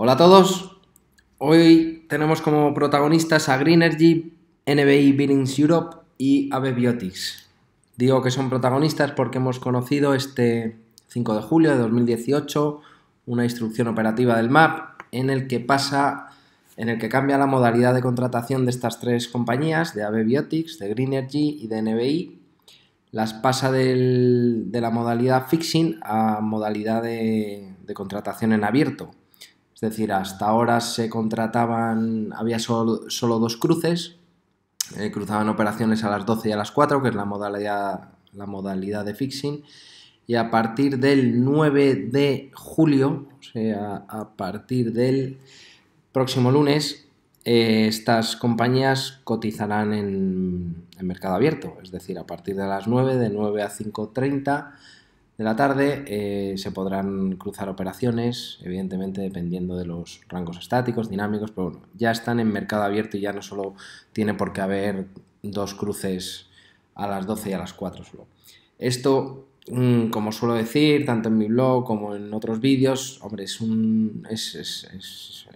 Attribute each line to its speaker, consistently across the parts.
Speaker 1: Hola a todos. Hoy tenemos como protagonistas a Greenergy, NBI Billings Europe y AB Digo que son protagonistas porque hemos conocido este 5 de julio de 2018 una instrucción operativa del MAP en el que pasa en el que cambia la modalidad de contratación de estas tres compañías, de AB Biotics, de Energy y de NBI, las pasa de la modalidad fixing a modalidad de contratación en abierto. Es decir, hasta ahora se contrataban, había solo, dos cruces, eh, cruzaban operaciones a las 12 y a las 4, que es la modalidad, la modalidad de fixing, y a partir del 9 de julio, o sea, a partir del próximo lunes, eh, estas compañías cotizarán en, en mercado abierto, es decir, a partir de las 9, de 9 a 5.30 de la tarde eh, se podrán cruzar operaciones, evidentemente dependiendo de los rangos estáticos, dinámicos, pero bueno, ya están en mercado abierto y ya no solo tiene por qué haber dos cruces a las 12 y a las 4 solo. Esto, mm, como suelo decir, tanto en mi blog como en otros vídeos, hombre, es un, es,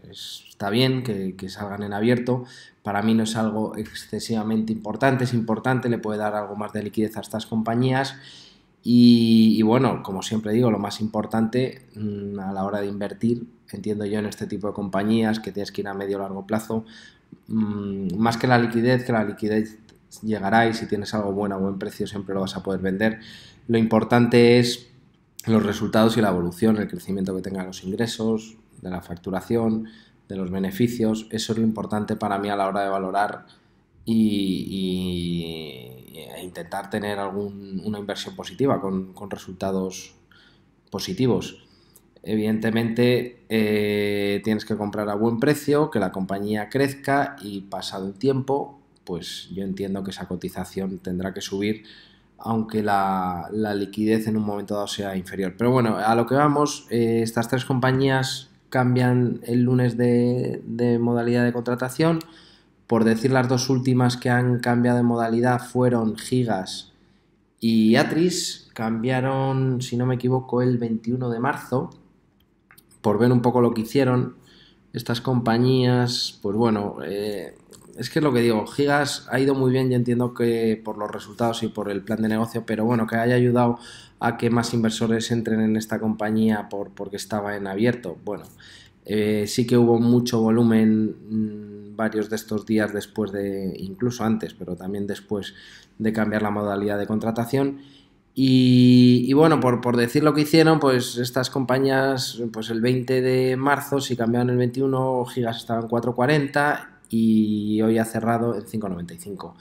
Speaker 1: está bien que, que salgan en abierto, para mí no es algo excesivamente importante, es importante, le puede dar algo más de liquidez a estas compañías y, bueno, como siempre digo, lo más importante mm, a la hora de invertir, entiendo yo en este tipo de compañías que tienes que ir a medio o largo plazo, mm, más que la liquidez, que la liquidez llegará y si tienes algo bueno a buen precio siempre lo vas a poder vender. Lo importante es los resultados y la evolución, el crecimiento que tengan los ingresos, de la facturación, de los beneficios. Eso es lo importante para mí a la hora de valorar y eh, intentar tener una inversión positiva con, resultados positivos. Evidentemente eh, tienes que comprar a buen precio, que la compañía crezca y pasado el tiempo, pues yo entiendo que esa cotización tendrá que subir, aunque la, liquidez en un momento dado sea inferior. Pero bueno, a lo que vamos, eh, estas tres compañías cambian el lunes de modalidad de contratación. Por decir las dos últimas que han cambiado de modalidad fueron Gigas y Atris. Cambiaron, si no me equivoco, el 21 de marzo. Por ver un poco lo que hicieron estas compañías, pues bueno, eh, es que es lo que digo, Gigas ha ido muy bien, yo entiendo que por los resultados y por el plan de negocio, pero bueno, que haya ayudado a que más inversores entren en esta compañía por, porque estaba en abierto. Bueno, eh, sí que hubo mucho volumen mm, varios de estos días después de, incluso antes, pero también después de cambiar la modalidad de contratación. Y, bueno, por, decir lo que hicieron, pues estas compañías, pues el 20 de marzo, si cambiaban el 21, gigas estaban 4.40 y hoy ha cerrado en 5.95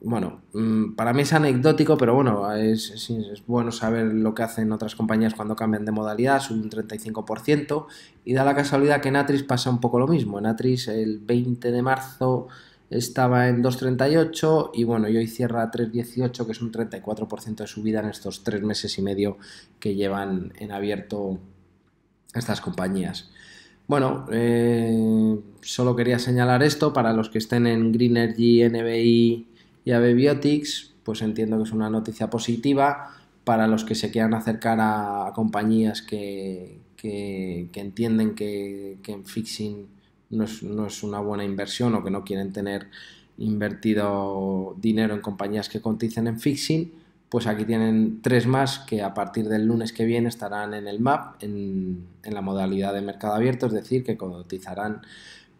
Speaker 1: bueno, mm, para mí es anecdótico, pero bueno, es, bueno saber lo que hacen otras compañías cuando cambian de modalidad, es un 35%, y da la casualidad que en Atris pasa un poco lo mismo. En Atris el 20 de marzo estaba en 2,38 y bueno, hoy cierra a 3,18, que es un 34% de subida en estos tres meses y medio que llevan en abierto estas compañías. Bueno, eh, solo quería señalar esto para los que estén en Green Energy, NBI, y a pues entiendo que es una noticia positiva para los que se quieran acercar a compañías que, entienden que, en fixing no es, una buena inversión o que no quieren tener invertido dinero en compañías que coticen en fixing, pues aquí tienen tres más que a partir del lunes que viene estarán en el MAP en, en la modalidad de mercado abierto, es decir, que cotizarán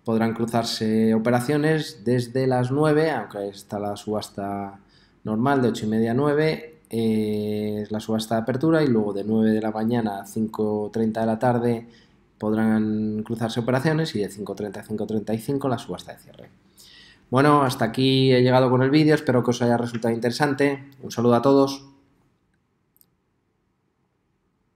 Speaker 1: podrán cruzarse operaciones desde las 9, aunque está la subasta normal de 8 y media a 9, eh, es la subasta de apertura y luego de 9 de la mañana a 5.30 de la tarde podrán cruzarse operaciones y de 5.30 a 5.35 la subasta de cierre. Bueno, hasta aquí he llegado con el vídeo, espero que os haya resultado interesante. Un saludo a todos.